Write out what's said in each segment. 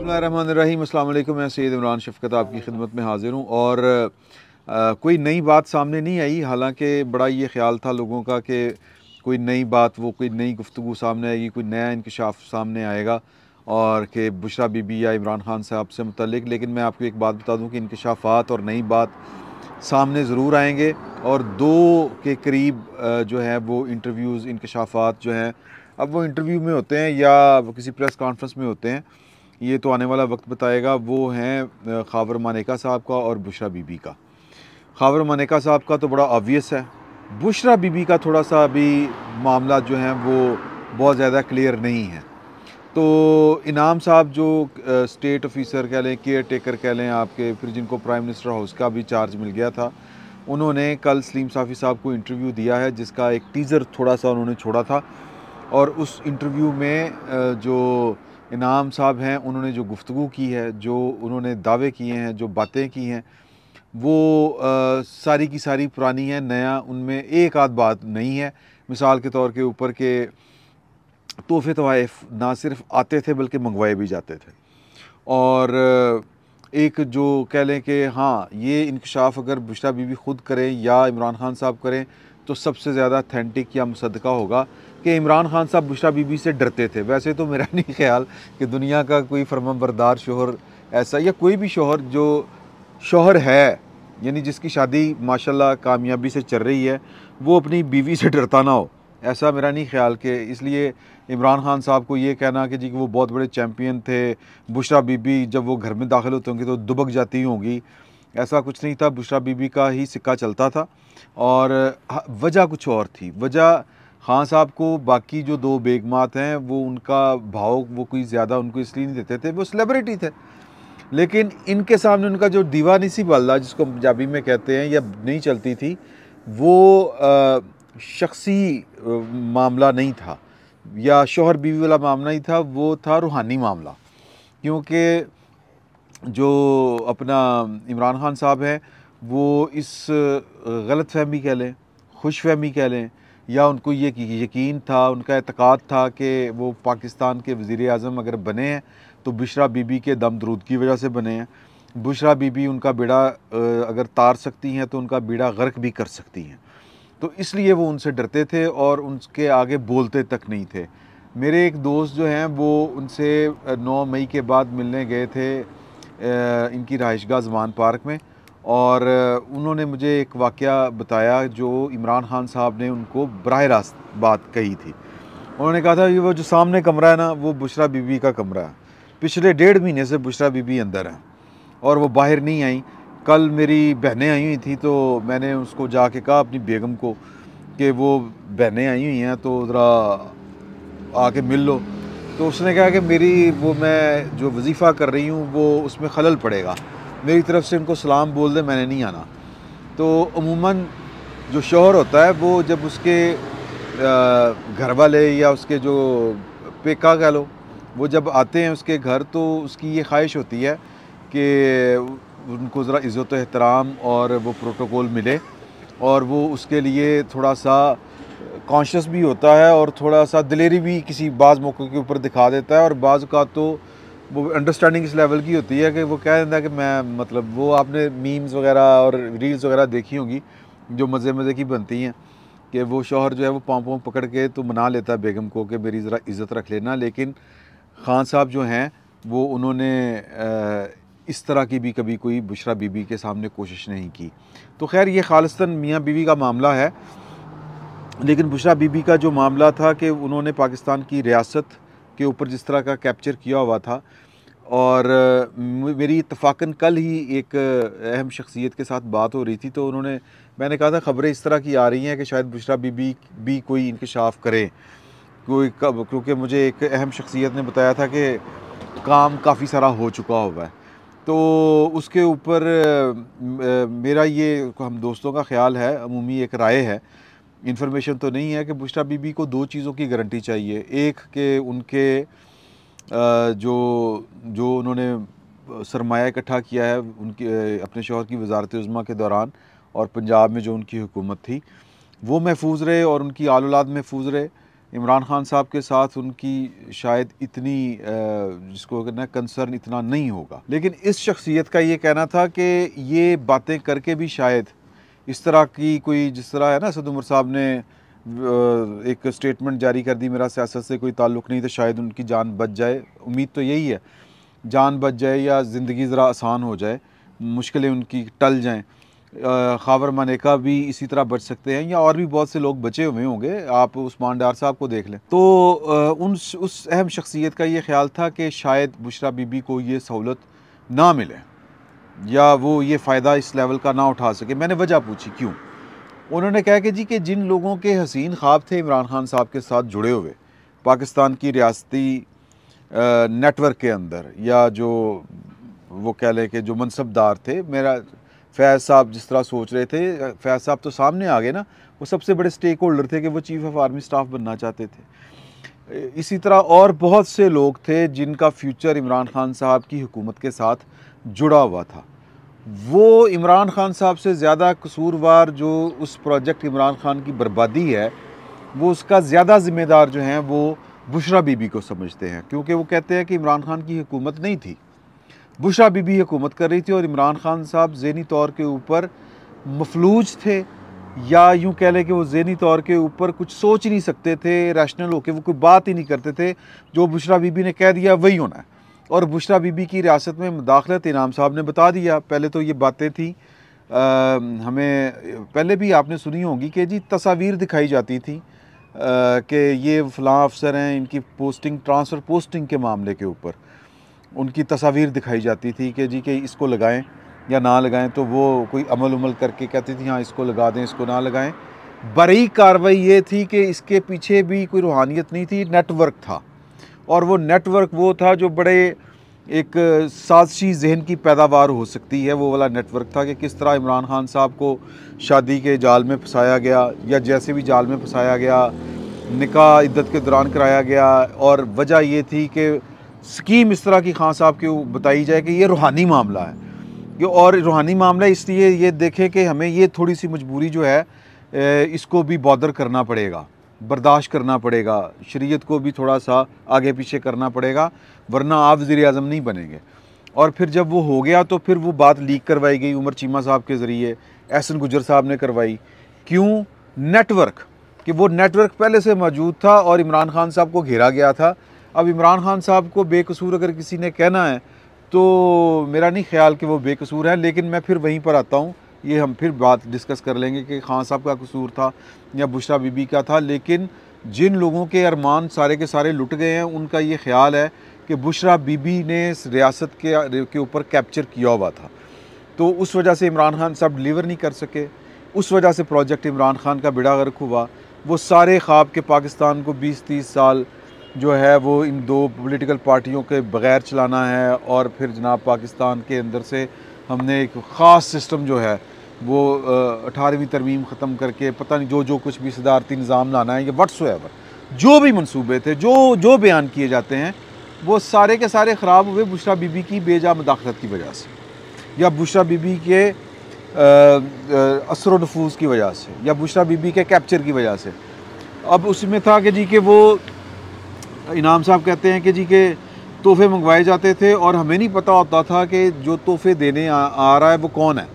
बसमीम अल्लाम मैं सैद इमरान शफकत आपकी खिदमत में हाज़िर हूँ और आ, कोई नई बात सामने नहीं आई हालांकि बड़ा ये ख्याल था लोगों का कि कोई नई बात वो कोई नई गुफ्तु सामने आएगी कोई नया इंकशाफ सामने आएगा और कि बुशरा बीबी या इमरान खान साहब से मतलब लेकिन मैं आपको एक बात बता दूँ कि इंकशाफात और नई बात सामने ज़रूर आएंगे और दो के करीब जो है वो इंटरव्यूज़ इंकशाफात जो हैं अब वो इंटरव्यू में होते हैं या किसी प्रेस कॉन्फ्रेंस में होते हैं ये तो आने वाला वक्त बताएगा वो हैं खावर मानेका साहब का और बुशरा बीबी का खावर मानेका साहब का तो बड़ा ऑबियस है बुशरा बीबी का थोड़ा सा अभी मामला जो है वो बहुत ज़्यादा क्लियर नहीं है तो इनाम साहब जो स्टेट ऑफिसर कह लें केयर टेकर कह लें आपके फिर जिनको प्राइम मिनिस्टर हाउस का भी चार्ज मिल गया था उन्होंने कल सलीम साफ़ी साहब को इंटरव्यू दिया है जिसका एक टीज़र थोड़ा सा उन्होंने छोड़ा था और उस इंटरव्यू में जो इनाम साहब हैं उन्होंने जो गुफ्तु की है जो उन्होंने दावे किए हैं जो बातें की हैं वो आ, सारी की सारी पुरानी है नया उनमें एक आध बात नहीं है मिसाल के तौर के ऊपर के तोहफे तोहफ़ ना सिर्फ आते थे बल्कि मंगवाए भी जाते थे और एक जो कह लें कि हाँ ये इंकशाफ अगर बुशरा बीबी ख़ुद करें या इमरान खान साहब करें तो सबसे ज़्यादा अथेंटिक या मुसदका होगा कि इमरान खान साहब बुशरा बीबी से डरते थे वैसे तो मेरा नहीं ख्याल कि दुनिया का कोई फरमबरदार शोहर ऐसा या कोई भी शोहर जो शोहर है यानी जिसकी शादी माशाल्लाह कामयाबी से चल रही है वो अपनी बीवी से डरता ना हो ऐसा मेरा नहीं ख्याल कि इसलिए इमरान खान साहब को ये कहना कि जी कि वो बहुत बड़े चैम्पियन थे बुशरा बीबी जब वो घर में दाखिल होते होंगे तो दुबक जाती होंगी ऐसा कुछ नहीं था बुशरा बीबी का ही सिक्का चलता था और हाँ, वजह कुछ और थी वजह खान साहब को बाकी जो दो बेगमात हैं वो उनका भाव वो कोई ज़्यादा उनको इसलिए नहीं देते थे वो सेलिब्रिटी थे लेकिन इनके सामने उनका जो दीवानी सी बल्ला जिसको पंजाबी में कहते हैं या नहीं चलती थी वो शख्सी मामला नहीं था या शोहर बीवी वाला मामला ही था वो था रूहानी मामला क्योंकि जो अपना इमरान खान साहब हैं वो इस गलत फहमी कह लें खुश फहमी कह लें या उनको ये यकीन था उनका एतक़ाद था कि वो पाकिस्तान के वज़ी अजम अगर बने हैं तो बुशरा बीबी के दम दरूद की वजह से बने हैं बुशरा बीबी उनका बेड़ा अगर तार सकती हैं तो उनका बेड़ा गर्क भी कर सकती हैं तो इसलिए वो उनसे डरते थे और उनके आगे बोलते तक नहीं थे मेरे एक दोस्त जो हैं वो उनसे नौ मई के बाद मिलने गए थे इनकी रहाइशगा जमान पार्क में और उन्होंने मुझे एक वाक़ बताया जो इमरान खान साहब ने उनको बरह रास्त बात कही थी उन्होंने कहा था कि वो जो सामने कमरा है ना वो बुशरा बीबी का कमरा है पिछले डेढ़ महीने से बुशरा बीबी अंदर है और वो बाहर नहीं आई कल मेरी बहनें आई हुई थी तो मैंने उसको जाके कहा अपनी बेगम को कि वो बहनें आई हुई हैं तो ज़रा आके मिल लो तो उसने कहा कि मेरी वो मैं जो वजीफ़ा कर रही हूँ वो उसमें खलल पड़ेगा मेरी तरफ से उनको सलाम बोल दे मैंने नहीं आना तो अमूमन जो शोहर होता है वो जब उसके घर वाले या उसके जो पेका कह लो वो जब आते हैं उसके घर तो उसकी ये ख्वाहिश होती है कि उनको ज़रा इज़्ज़त एहतराम और वो प्रोटोकॉल मिले और वो उसके लिए थोड़ा सा कॉन्शियस भी होता है और थोड़ा सा दिलेरी भी किसी बाज़ मौक़े के ऊपर दिखा देता है और बाज़ का तो वो अंडरस्टैंडिंग इस लेवल की होती है कि वो कह देता है कि मैं मतलब वो आपने मीम्स वगैरह और रील्स वगैरह देखी होंगी जो मज़े मज़े की बनती हैं कि वो शोहर जो है वो पाँव पाँव पकड़ के तो मना लेता है बेगम को कि मेरी ज़रा इज़्ज़त रख लेना लेकिन खान साहब जो हैं वो उन्होंने इस तरह की भी कभी कोई बुशरा बीबी के सामने कोशिश नहीं की तो खैर ये खालस्तन मियाँ बीवी का मामला है लेकिन बुशरा बीबी का जो मामला था कि उन्होंने पाकिस्तान की रियासत के ऊपर जिस तरह का कैप्चर किया हुआ था और मेरी इतफाक़न कल ही एक अहम शख्सियत के साथ बात हो रही थी तो उन्होंने मैंने कहा था ख़बरें इस तरह की आ रही हैं कि शायद बुशरा बीबी भी कोई इंकशाफ करे कोई कब क्योंकि मुझे एक अहम शख्सियत ने बताया था कि काम काफ़ी सारा हो चुका हुआ है तो उसके ऊपर मेरा ये हम दोस्तों का ख्याल है अमूमी एक राय है इन्फॉर्मेशन तो नहीं है कि बुशरा बीबी को दो चीज़ों की गारंटी चाहिए एक के उनके जो जो उन्होंने सरमाया इकट्ठा किया है उनके अपने शोहर की वजारत उज़मा के दौरान और पंजाब में जो उनकी हुकूमत थी वो महफूज रहे और उनकी आल महफूज रहे इमरान खान साहब के साथ उनकी शायद इतनी जिसको कहना कंसर्न इतना नहीं होगा लेकिन इस शख्सियत का ये कहना था कि ये बातें करके भी शायद इस तरह की कोई जिस तरह है ना असद उमर साहब ने एक स्टेटमेंट जारी कर दी मेरा सियासत से कोई ताल्लुक़ नहीं तो शायद उनकी जान बच जाए उम्मीद तो यही है जान बच जाए या ज़िंदगी ज़रा आसान हो जाए मुश्किलें उनकी टल जाएँ खावर मनेका भी इसी तरह बच सकते हैं या और भी बहुत से लोग बचे हुए होंगे आप उस्मान डार साहब को देख लें तो उन उस अहम शख्सियत का ये ख्याल था कि शायद बुशरा बीबी को ये सहूलत ना मिले या वो ये फ़ायदा इस लेवल का ना उठा सके मैंने वजह पूछी क्यों उन्होंने कहा कि जी कि जिन लोगों के हसीन ख्वाब थे इमरान खान साहब के साथ जुड़े हुए पाकिस्तान की रियासती नेटवर्क के अंदर या जो वो कह लें कि जो मनसबदार थे मेरा फैज़ साहब जिस तरह सोच रहे थे फैज़ साहब तो सामने आ गए ना वो सबसे बड़े स्टेक होल्डर थे कि वो चीफ़ ऑफ आर्मी स्टाफ बनना चाहते थे इसी तरह और बहुत से लोग थे जिनका फ्यूचर इमरान खान साहब की हुकूमत के साथ जुड़ा हुआ था वो इमरान खान साहब से ज़्यादा कसूरवार जो उस प्रोजेक्ट इमरान खान की बर्बादी है वो उसका ज़्यादा ज़िम्मेदार जो हैं वो बुशरा बीबी को समझते हैं क्योंकि वो कहते हैं कि इमरान खान की हुकूमत नहीं थी बुशरा बीबी हुकूमत कर रही थी और इमरान खान साहब जहनी तौर के ऊपर मफलूज थे या यूँ कह लें कि वो जहनी तौर के ऊपर कुछ सोच नहीं सकते थे रैशनल होकर वो कोई बात ही नहीं करते थे जो बुशरा बीबी ने कह दिया वही होना है और बुशरा बीबी की रियासत में मुदाखलत इनाम साहब ने बता दिया पहले तो ये बातें थी आ, हमें पहले भी आपने सुनी होगी कि जी तस्वीर दिखाई जाती थी कि ये फ़लाँ अफसर हैं इनकी पोस्टिंग ट्रांसफ़र पोस्टिंग के मामले के ऊपर उनकी तस्वीर दिखाई जाती थी कि जी कि इसको लगाएं या ना लगाएं तो वो कोई अमल उमल करके कहती थी हाँ इसको लगा दें इसको ना लगाएं बड़ी कार्रवाई ये थी कि इसके पीछे भी कोई रूहानियत नहीं थी नेटवर्क था और वो नेटवर्क वो था जो बड़े एक साजशी जहन की पैदावार हो सकती है वो वाला नेटवर्क था कि किस तरह इमरान खान साहब को शादी के जाल में फंसाया गया या जैसे भी जाल में फंसाया गया निका इद्दत के दौरान कराया गया और वजह ये थी कि स्कीम इस तरह की खान साहब की बताई जाए कि ये रूहानी मामला है ये और रूहानी मामला इसलिए ये देखें कि हमें ये थोड़ी सी मजबूरी जो है इसको भी बॉदर करना पड़ेगा बर्दाश्त करना पड़ेगा शरीयत को भी थोड़ा सा आगे पीछे करना पड़ेगा वरना आप वज़ी अजम नहीं बनेंगे और फिर जब वो हो गया तो फिर वो बात लीक करवाई गई उमर चीमा साहब के ज़रिए एहसन गुजर साहब ने करवाई क्यों नेटवर्क कि वो नेटवर्क पहले से मौजूद था और इमरान खान साहब को घेरा गया था अब इमरान खान साहब को बेकसूर अगर किसी ने कहना है तो मेरा नहीं ख्याल कि वो बेकसूर है लेकिन मैं फिर वहीं पर आता हूँ ये हम फिर बात डिस्कस कर लेंगे कि खान साहब का कसूर था या बुशरा बीबी का था लेकिन जिन लोगों के अरमान सारे के सारे लुट गए हैं उनका ये ख्याल है कि बुशरा बीबी ने रियासत के के ऊपर कैप्चर किया हुआ था तो उस वजह से इमरान खान साहब डिलीवर नहीं कर सके उस वजह से प्रोजेक्ट इमरान खान का बिड़ा गर्क हुआ वो सारे ख्वाब के पाकिस्तान को 20-30 साल जो है वो इन दो पॉलिटिकल पार्टियों के बग़ैर चलाना है और फिर जनाब पाकिस्तान के अंदर से हमने एक ख़ास सिस्टम जो है वो अठारहवीं तरमीम ख़त्म करके पता नहीं जो जो कुछ भी सदारती निज़ाम लाना है या वट्स एवर जो भी मनसूबे थे जो जो बयान किए जाते हैं वो सारे के सारे ख़राब हुए बुशरा बीबी की बेजा मदाखलत की वजह से या बुशरा बीबी के असर नफूज की वजह से या बुशरा बीबी के कैप्चर की वजह से अब उसमें था कि जी कि वो इनाम साहब कहते हैं कि जी के तोहफे मंगवाए जाते थे और हमें नहीं पता होता था कि जो तोहफे देने आ, आ रहा है वो कौन है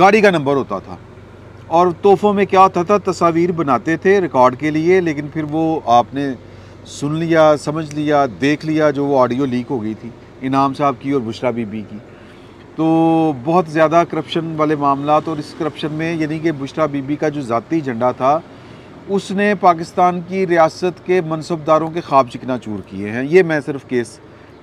गाड़ी का नंबर होता था और तोहफ़ों में क्या होता था तस्वीर बनाते थे रिकॉर्ड के लिए लेकिन फिर वो आपने सुन लिया समझ लिया देख लिया जो वो ऑडियो लीक हो गई थी इनाम साहब की और बुशरा बीबी की तो बहुत ज़्यादा करप्शन वाले मामला और तो इस करप्शन में यानी कि बुशरा बीबी का जो ज़ाती झंडा था उसने पाकिस्तान की रियासत के मनसबदारों के ख्वाब चिकना चूर किए हैं ये मैं सिर्फ केस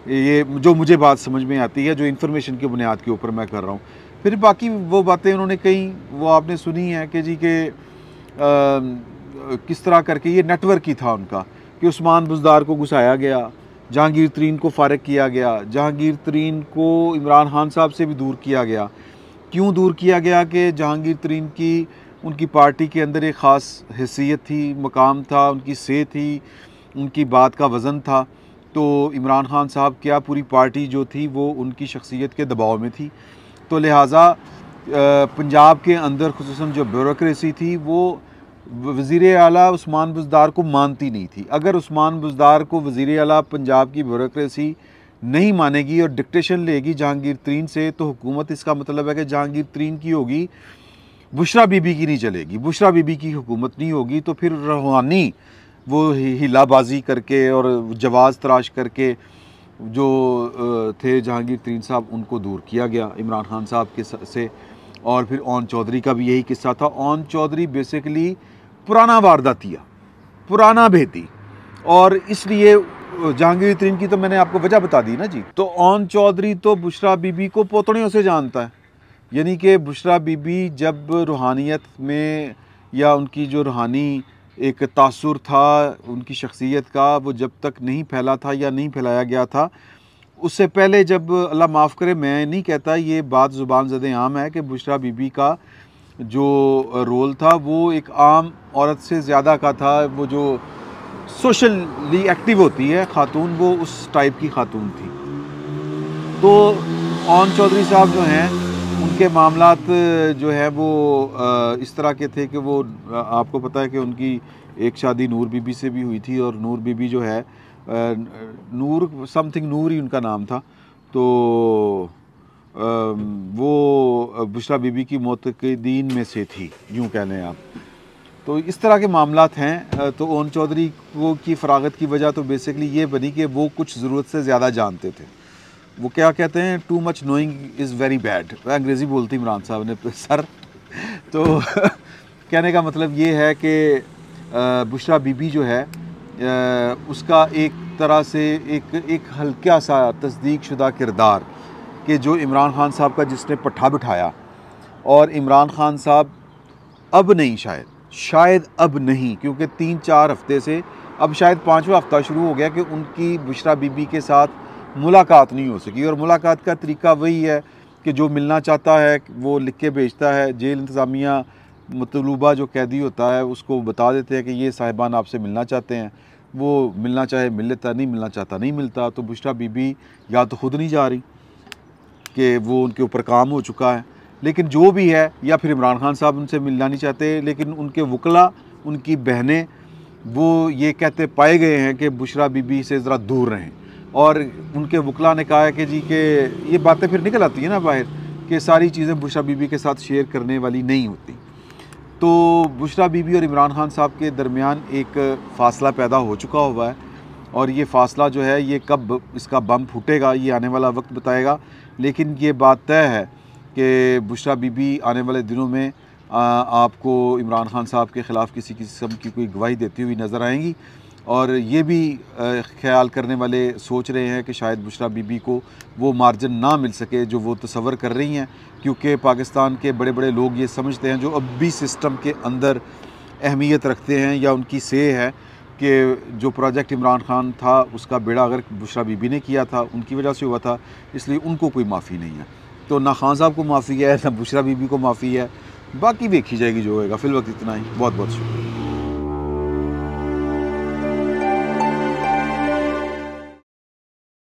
ये जो मुझे बात समझ में आती है जो इन्फॉर्मेशन की बुनियाद के ऊपर मैं कर रहा हूँ फिर बाकी वो बातें उन्होंने कहीं वो आपने सुनी है कि जी के आ, किस तरह करके ये नेटवर्क ही था उनका कि उस्मान बुजदार को घुसाया गया जहांगीर तरीन को फ़ारग किया गया जहांगीर तरीन को इमरान खान साहब से भी दूर किया गया क्यों दूर किया गया कि जहांगीर तरीन की उनकी पार्टी के अंदर एक ख़ास हैसियत थी मकाम था उनकी से थी उनकी बात का वज़न था तो इमरान खान साहब क्या पूरी पार्टी जो थी वो उनकी शख्सियत के दबाव में थी तो लिहाजा पंजाब के अंदर खसूस जो ब्यूरोसी थी वो वज़ी अलीस्मान उस्मान बुजदार को मानती नहीं थी अगर उस्मान बुजदार को वज़ी अली पंजाब की ब्यूरोसी नहीं मानेगी और डिक्टेशन लेगी जहांगीर तरीन से तो हुकूमत इसका मतलब है कि जहांगीर तरीन की होगी बुशरा बीबी की नहीं चलेगी बुशरा बीबी की हुकूमत नहीं होगी तो फिर रूहानी वो हिलाबाजी करके और जवाज़ तराश करके जो थे जहांगीर तरीन साहब उनको दूर किया गया इमरान खान साहब के से और फिर ओन चौधरी का भी यही किस्सा था ओन चौधरी बेसिकली पुराना वारदातिया पुराना भेदी और इसलिए जहांगीर तरीन की तो मैंने आपको वजह बता दी ना जी तो ओन चौधरी तो बुशरा बीबी को पोतड़ियों से जानता है यानी कि बुशरा बीबी जब रूहानियत में या उनकी जो रूहानी एक तासुर था उनकी शख्सियत का वो जब तक नहीं फैला था या नहीं फैलाया गया था उससे पहले जब अल्लाह माफ़ करे मैं नहीं कहता ये बात ज़ुबान जद आम है कि बुशरा बीबी का जो रोल था वो एक आम औरत से ज़्यादा का था वो जो सोशली एक्टिव होती है ख़ातून वो उस टाइप की ख़ातून थी तो ओन चौधरी साहब जो हैं उनके मामला जो है वो इस तरह के थे कि वो आपको पता है कि उनकी एक शादी नूर बीबी से भी हुई थी और नूर बीबी जो है नूर समथिंग नूर ही उनका नाम था तो वो बुशरा बीबी की मौत के दिन में से थी यूँ कह लें आप तो इस तरह के मामला हैं तो ओन चौधरी को की फरागत की वजह तो बेसिकली ये बनी कि वो कुछ ज़रूरत से ज़्यादा जानते थे वो क्या कहते हैं too much knowing is very bad अंग्रेज़ी बोलती इमरान साहब ने तो सर तो कहने का मतलब ये है कि बुशरा बीबी जो है उसका एक तरह से एक एक हल्का सा तस्दीक शुदा किरदार कि जो इमरान खान साहब का जिसने पट्ठा बिठाया और इमरान खान साहब अब नहीं शायद शायद अब नहीं क्योंकि तीन चार हफ्ते से अब शायद पाँचवा हफ्ता शुरू हो गया कि उनकी बुशरा बीबी के साथ मुलाकात नहीं हो सकी और मुलाकात का तरीका वही है कि जो मिलना चाहता है वो लिख के भेजता है जेल इंतज़ामिया मतलूबा जो कैदी होता है उसको बता देते हैं कि ये साहिबान आपसे मिलना चाहते हैं वो मिलना चाहे मिल लेता नहीं मिलना चाहता नहीं मिलता तो बुशरा बीबी या तो ख़ुद नहीं जा रही कि वो उनके ऊपर काम हो चुका है लेकिन जो भी है या फिर इमरान खान साहब उनसे मिलना नहीं चाहते लेकिन उनके वकला उनकी बहनें वो ये कहते पाए गए हैं कि बुशरा बीबी से ज़रा दूर रहें और उनके वकला ने कहा कि जी के ये बातें फिर निकल आती हैं ना बाहर कि सारी चीज़ें बुशरा बीबी के साथ शेयर करने वाली नहीं होती तो बुशरा बीबी और इमरान खान साहब के दरमियान एक फ़ासला पैदा हो चुका हुआ है और ये फासला जो है ये कब इसका बम फूटेगा ये आने वाला वक्त बताएगा लेकिन ये बात तय है कि बुशरा बीबी आने वाले दिनों में आपको इमरान खान साहब के ख़िलाफ़ किसी किस्म की कोई गवाही देती हुई नज़र आएंगी और ये भी ख्याल करने वाले सोच रहे हैं कि शायद बुशरा बीबी को वो मार्जिन ना मिल सके जो वो तस्वर कर रही हैं क्योंकि पाकिस्तान के बड़े बड़े लोग ये समझते हैं जो अब भी सिस्टम के अंदर अहमियत रखते हैं या उनकी से है कि जो प्रोजेक्ट इमरान खान था उसका बेड़ा अगर बुशरा बीबी ने किया था उनकी वजह से हुआ था इसलिए उनको कोई माफ़ी नहीं है तो ना खान साहब को माफ़ी है ना बुशरा बीबी को माफ़ी है बाकी देखी जाएगी जो फिल फिलवक्त इतना ही बहुत बहुत शुक्रिया